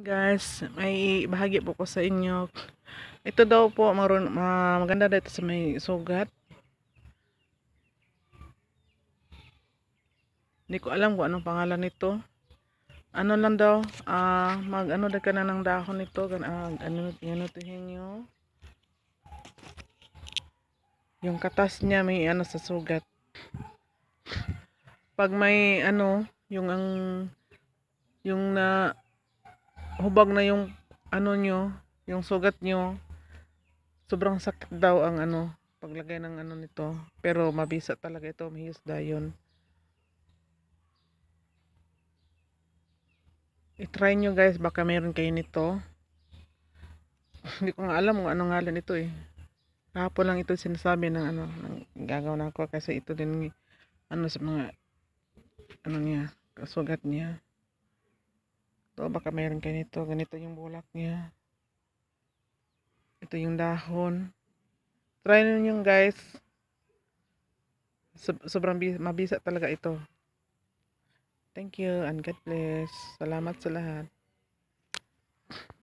guys may bahagi po ko sa inyo ito daw po maroon, uh, maganda dito sa may sugat hindi ko alam kung anong pangalan nito ano lang daw uh, ah, mag ano ka na ng dahon nito gan uh, ah, ano yanutuhin nyo yung katas niya may ano sa sugat pag may ano yung ang yung na hubag na yung ano nyo, yung sugat nyo. Sobrang sakit daw ang ano, paglagay ng ano nito. Pero mabisa talaga ito, may isda yun. I-try nyo guys, baka meron kayo nito. Hindi ko nga alam kung anong ngalan ito eh. Kahapon lang ito sinasabi ng ano, ng gagawin na ako kasi ito din ano sa mga ano niya, kasugat niya ito oh, baka mayroon kayo nito ganito yung bulak niya ito yung dahon try ninyo guys Sob sobrang mabisa talaga ito thank you and God bless salamat sa lahat